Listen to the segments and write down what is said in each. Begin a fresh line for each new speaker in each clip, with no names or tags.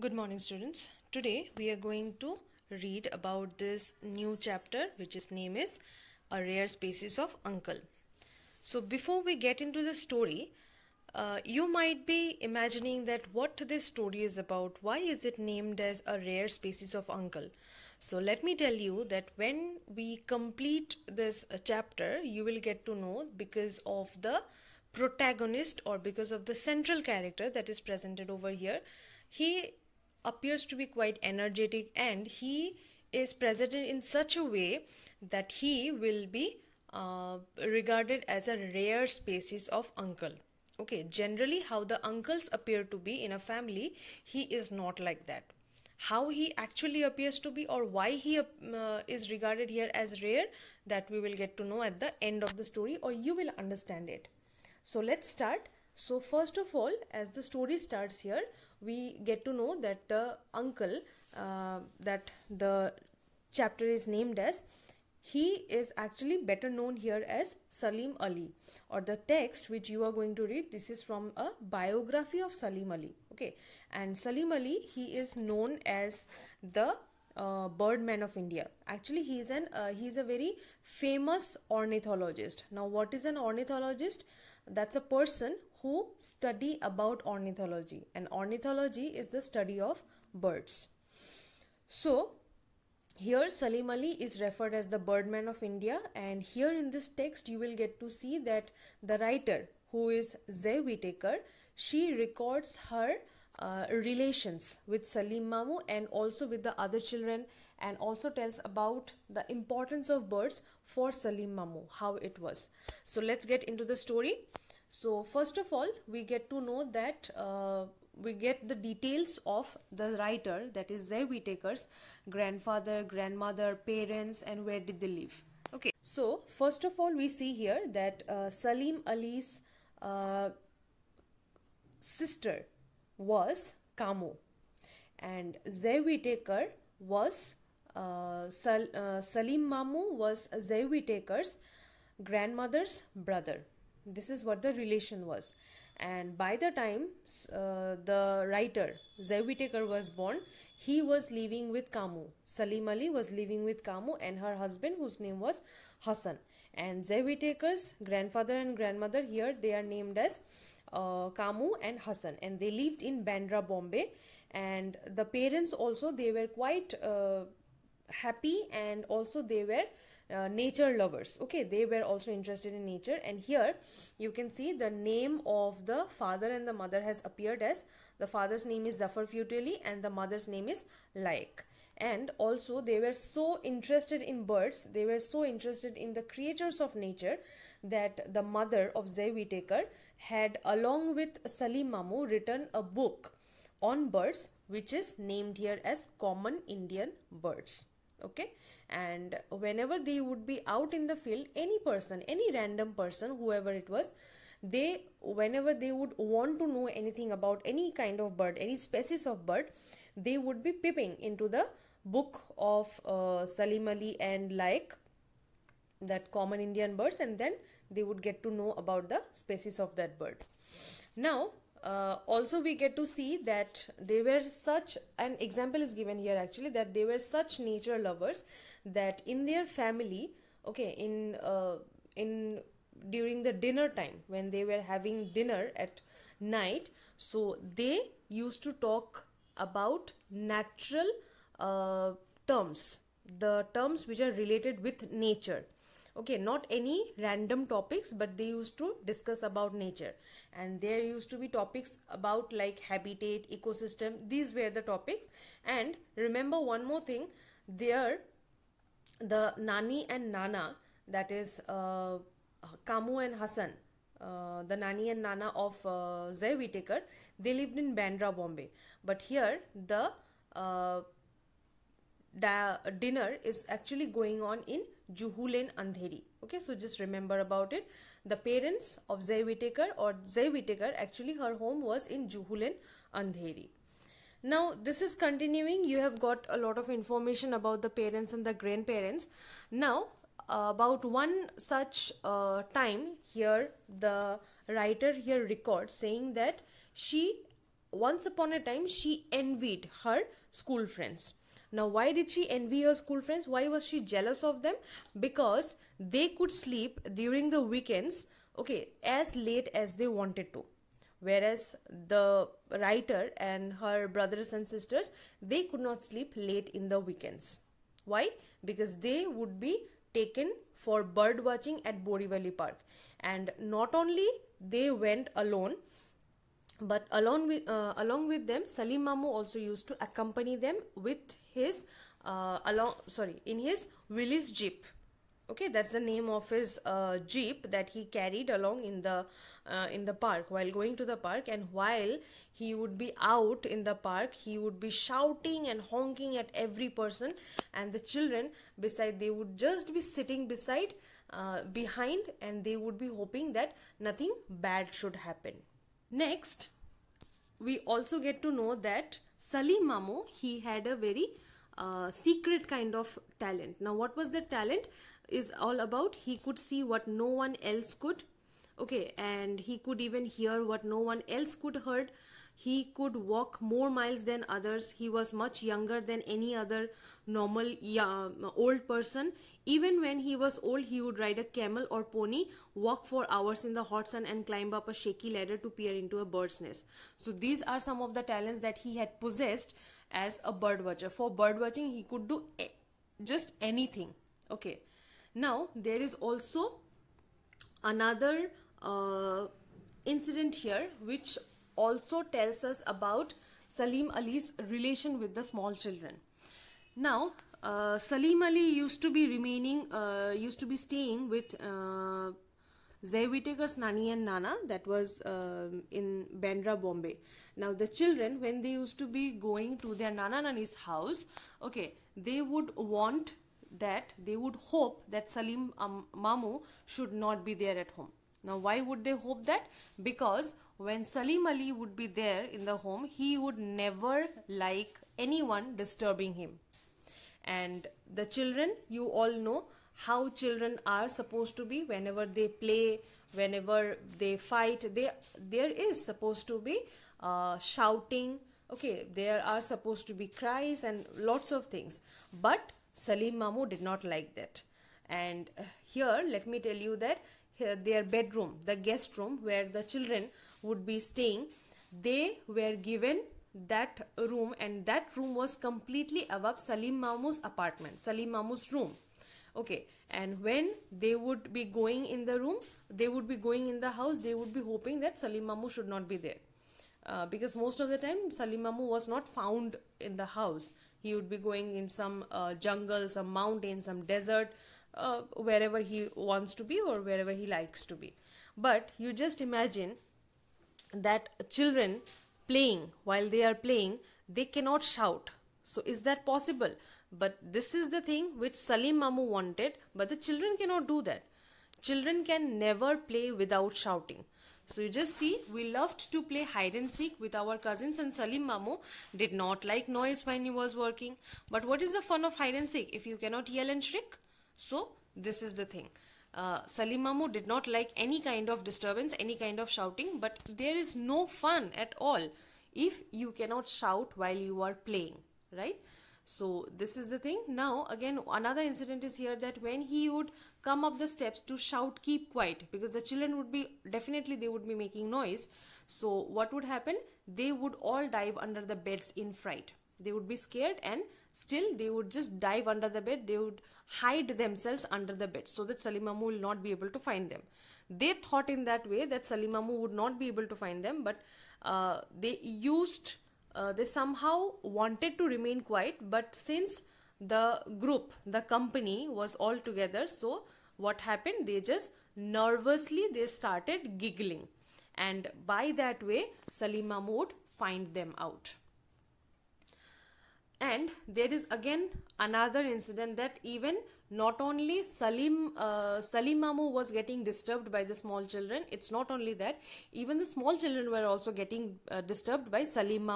Good morning students. Today we are going to read about this new chapter which is name is A Rare Species of Uncle. So before we get into the story, uh, you might be imagining that what this story is about. Why is it named as A Rare Species of Uncle? So let me tell you that when we complete this uh, chapter, you will get to know because of the protagonist or because of the central character that is presented over here he appears to be quite energetic and he is presented in such a way that he will be uh, regarded as a rare species of uncle okay generally how the uncles appear to be in a family he is not like that how he actually appears to be or why he uh, is regarded here as rare that we will get to know at the end of the story or you will understand it so let's start so first of all, as the story starts here, we get to know that the uncle uh, that the chapter is named as, he is actually better known here as Salim Ali or the text which you are going to read this is from a biography of Salim Ali okay and Salim Ali he is known as the uh, birdman of India actually he is an uh, he is a very famous ornithologist now what is an ornithologist that's a person who study about ornithology and ornithology is the study of birds so here Salim Ali is referred as the birdman of India and here in this text you will get to see that the writer who is Zay Whitaker she records her uh, relations with Salim Mamu and also with the other children and also tells about the importance of birds for Salim Mamu how it was so let's get into the story so first of all, we get to know that uh, we get the details of the writer, that is Zev Whitaker's grandfather, grandmother, parents, and where did they live. Okay, so first of all, we see here that uh, Salim Ali's uh, sister was Kamo, and Zev Whitaker was uh, Sal uh, Salim Mamu was Zev Whitaker's grandmother's brother this is what the relation was and by the time uh, the writer Zai Taker was born he was living with Kamu Salim Ali was living with Kamu and her husband whose name was Hassan and Zai Taker's grandfather and grandmother here they are named as uh, Kamu and Hassan and they lived in Bandra Bombay and the parents also they were quite uh, happy and also they were uh, nature lovers okay they were also interested in nature and here you can see the name of the father and the mother has appeared as the father's name is Zafar Futeli and the mother's name is Like. and also they were so interested in birds they were so interested in the creatures of nature that the mother of Zay Whitaker had along with Salim Mamu written a book on birds which is named here as common Indian birds okay and whenever they would be out in the field any person any random person whoever it was they whenever they would want to know anything about any kind of bird any species of bird they would be peeping into the book of uh, salim ali and like that common indian birds and then they would get to know about the species of that bird now uh, also we get to see that they were such an example is given here actually that they were such nature lovers that in their family okay in uh, in during the dinner time when they were having dinner at night so they used to talk about natural uh, terms the terms which are related with nature okay not any random topics but they used to discuss about nature and there used to be topics about like habitat ecosystem these were the topics and remember one more thing there the nani and nana that is uh, kamu and hassan uh, the Nani and Nana of uh, Zay Whittaker, they lived in Bandra, Bombay. But here, the uh, dinner is actually going on in Juhul and Andheri. Okay, so just remember about it. The parents of Zay Whittaker or Zay Whittaker, actually her home was in Juhul and Andheri. Now, this is continuing. You have got a lot of information about the parents and the grandparents. Now, uh, about one such uh, time here, the writer here records saying that she, once upon a time, she envied her school friends now, why did she envy her school friends? Why was she jealous of them? Because they could sleep during the weekends, okay, as late as they wanted to. Whereas the writer and her brothers and sisters, they could not sleep late in the weekends. Why? Because they would be taken for bird watching at Borivali Park. And not only they went alone, but along with uh, along with them salim mamu also used to accompany them with his uh, along sorry in his willis jeep okay that's the name of his uh, jeep that he carried along in the uh, in the park while going to the park and while he would be out in the park he would be shouting and honking at every person and the children beside they would just be sitting beside uh, behind and they would be hoping that nothing bad should happen Next, we also get to know that Salim Mamo, he had a very uh, secret kind of talent. Now, what was the talent? Is all about he could see what no one else could. Okay, and he could even hear what no one else could heard he could walk more miles than others. He was much younger than any other normal uh, old person. Even when he was old, he would ride a camel or pony, walk for hours in the hot sun, and climb up a shaky ladder to peer into a bird's nest. So, these are some of the talents that he had possessed as a bird watcher. For bird watching, he could do just anything. Okay. Now, there is also another uh, incident here which also tells us about Salim Ali's relation with the small children. Now, uh, Salim Ali used to be remaining, uh, used to be staying with uh, Zay Nani and Nana that was uh, in Bandra, Bombay. Now, the children, when they used to be going to their Nana Nani's house, okay, they would want that, they would hope that Salim um, Mamu should not be there at home. Now, why would they hope that? Because when Salim Ali would be there in the home, he would never like anyone disturbing him. And the children, you all know how children are supposed to be whenever they play, whenever they fight. They, there is supposed to be uh, shouting, okay, there are supposed to be cries and lots of things. But Salim Mamu did not like that. And uh, here, let me tell you that their bedroom, the guest room where the children would be staying, they were given that room and that room was completely above Salim Mamu's apartment, Salim Mamu's room. Okay, and when they would be going in the room, they would be going in the house, they would be hoping that Salim Mamu should not be there. Uh, because most of the time Salim Mamu was not found in the house. He would be going in some uh, jungle, some mountain, some desert, uh, wherever he wants to be or wherever he likes to be but you just imagine that children playing while they are playing they cannot shout so is that possible but this is the thing which salim mamu wanted but the children cannot do that children can never play without shouting so you just see, we loved to play hide and seek with our cousins and Salim Mamu did not like noise when he was working. But what is the fun of hide and seek if you cannot yell and shriek? So this is the thing. Uh, Salimamu did not like any kind of disturbance, any kind of shouting, but there is no fun at all if you cannot shout while you are playing, right? So this is the thing. Now again another incident is here that when he would come up the steps to shout keep quiet because the children would be definitely they would be making noise. So what would happen? They would all dive under the beds in fright they would be scared and still they would just dive under the bed they would hide themselves under the bed so that salimamu will not be able to find them they thought in that way that salimamu would not be able to find them but uh, they used uh, they somehow wanted to remain quiet but since the group the company was all together so what happened they just nervously they started giggling and by that way Salimamu would find them out and there is again another incident that even not only Salim uh, was getting disturbed by the small children it's not only that even the small children were also getting uh, disturbed by Salim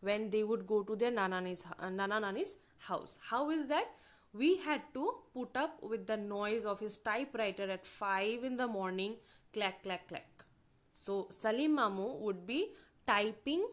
when they would go to their nana nani's, uh, nana nani's house how is that we had to put up with the noise of his typewriter at 5 in the morning clack clack clack so Salim would be typing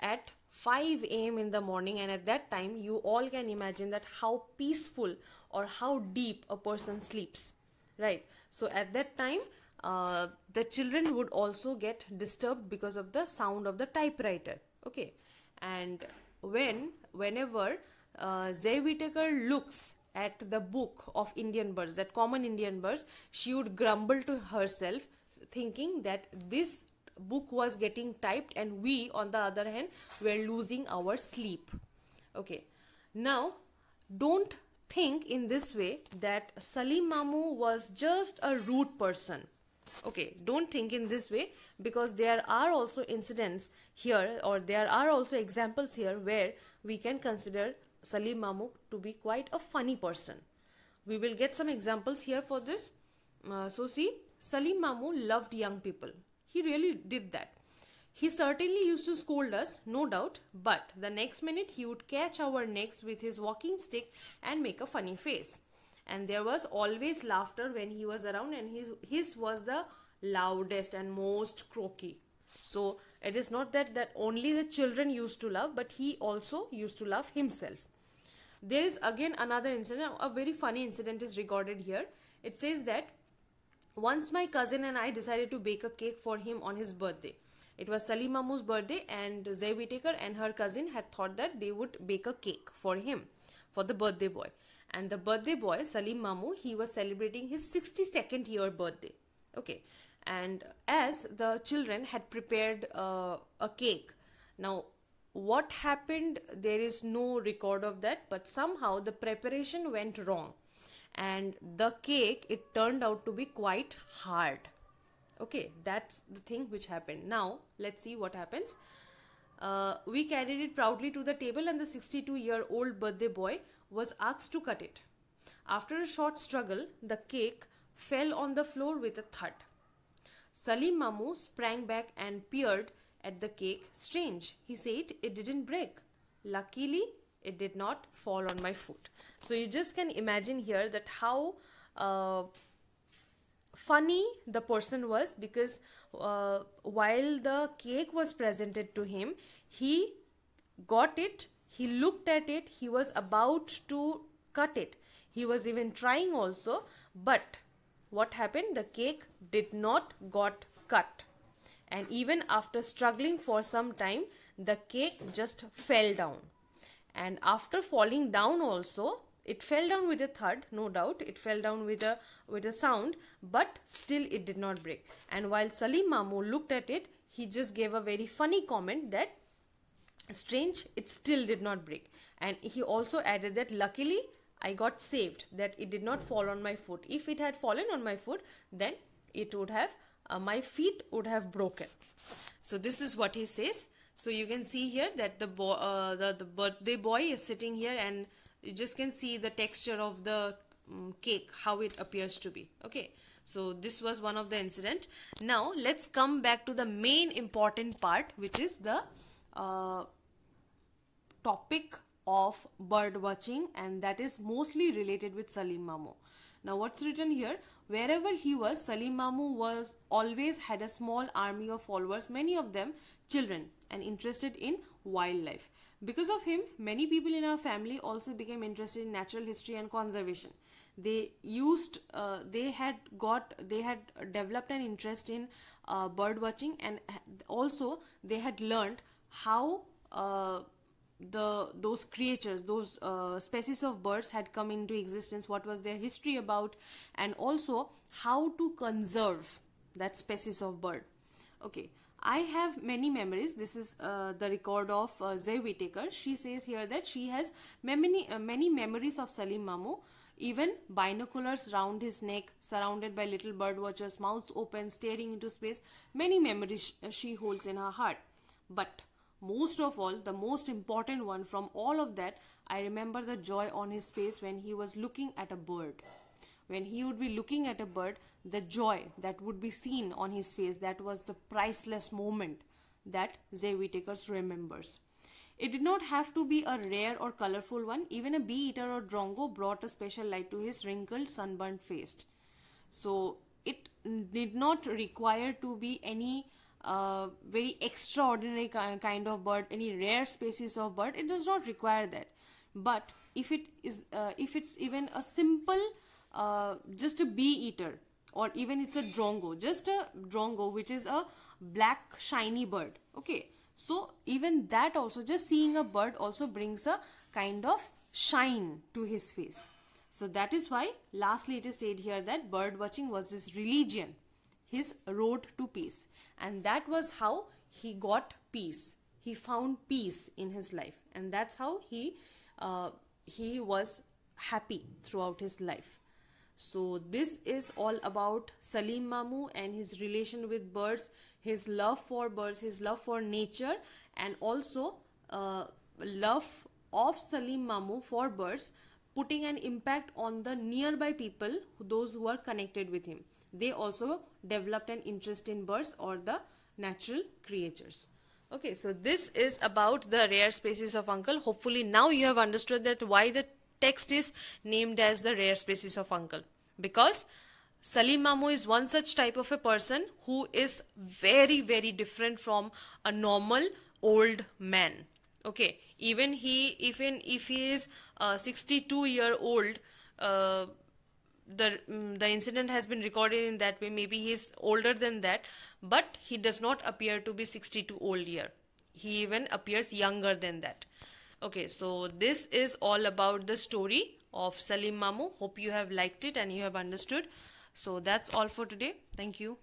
at 5 a.m. in the morning, and at that time, you all can imagine that how peaceful or how deep a person sleeps, right? So, at that time, uh, the children would also get disturbed because of the sound of the typewriter, okay? And when, whenever uh, Zay looks at the book of Indian birds, that common Indian birds, she would grumble to herself, thinking that this book was getting typed and we on the other hand were losing our sleep okay now don't think in this way that salim mamu was just a rude person okay don't think in this way because there are also incidents here or there are also examples here where we can consider salim mamu to be quite a funny person we will get some examples here for this uh, so see salim mamu loved young people he really did that. He certainly used to scold us, no doubt, but the next minute he would catch our necks with his walking stick and make a funny face. And there was always laughter when he was around, and his, his was the loudest and most croaky. So it is not that, that only the children used to love, but he also used to love himself. There is again another incident, a very funny incident is recorded here. It says that once my cousin and I decided to bake a cake for him on his birthday. It was Salim Mamu's birthday and Zevi Taker and her cousin had thought that they would bake a cake for him, for the birthday boy. And the birthday boy, Salim Mamu, he was celebrating his 62nd year birthday. Okay. And as the children had prepared uh, a cake. Now, what happened, there is no record of that, but somehow the preparation went wrong and the cake it turned out to be quite hard okay that's the thing which happened now let's see what happens uh, we carried it proudly to the table and the 62 year old birthday boy was asked to cut it after a short struggle the cake fell on the floor with a thud salim mamu sprang back and peered at the cake strange he said it didn't break luckily it did not fall on my foot so you just can imagine here that how uh, funny the person was because uh, while the cake was presented to him he got it he looked at it he was about to cut it he was even trying also but what happened the cake did not got cut and even after struggling for some time the cake just fell down and after falling down also it fell down with a thud no doubt it fell down with a with a sound but still it did not break and while salim mamu looked at it he just gave a very funny comment that strange it still did not break and he also added that luckily i got saved that it did not fall on my foot if it had fallen on my foot then it would have uh, my feet would have broken so this is what he says so you can see here that the, uh, the, the birthday boy is sitting here and you just can see the texture of the um, cake, how it appears to be. Okay, so this was one of the incident. Now let's come back to the main important part which is the uh, topic of bird watching and that is mostly related with Salim Mamu. Now what's written here? Wherever he was, Salim Mamu was always had a small army of followers, many of them children and interested in wildlife. Because of him, many people in our family also became interested in natural history and conservation. They used, uh, they had got, they had developed an interest in uh, bird watching and uh, also they had learned how uh, the those creatures those uh, species of birds had come into existence what was their history about and also how to conserve that species of bird okay i have many memories this is uh, the record of uh, zay whitaker she says here that she has many uh, many memories of salim mamu even binoculars round his neck, surrounded by little bird watchers, mouths open, staring into space, many memories she holds in her heart. But most of all the most important one from all of that i remember the joy on his face when he was looking at a bird when he would be looking at a bird the joy that would be seen on his face that was the priceless moment that zay whitakers remembers it did not have to be a rare or colorful one even a bee eater or drongo brought a special light to his wrinkled sunburnt face so it did not require to be any uh, very extraordinary kind of bird, any rare species of bird, it does not require that. But if it is, uh, if it's even a simple, uh, just a bee eater, or even it's a drongo, just a drongo, which is a black shiny bird. Okay, so even that also, just seeing a bird also brings a kind of shine to his face. So that is why, lastly, it is said here that bird watching was this religion his road to peace. And that was how he got peace. He found peace in his life. And that's how he, uh, he was happy throughout his life. So this is all about Salim Mamu and his relation with birds, his love for birds, his love for nature and also uh, love of Salim Mamu for birds putting an impact on the nearby people, those who are connected with him they also developed an interest in birds or the natural creatures okay so this is about the rare species of uncle hopefully now you have understood that why the text is named as the rare species of uncle because Salim Mamu is one such type of a person who is very very different from a normal old man okay even he even if he is uh, 62 year old uh, the mm, the incident has been recorded in that way maybe he is older than that but he does not appear to be 62 old year he even appears younger than that okay so this is all about the story of salim mamu hope you have liked it and you have understood so that's all for today thank you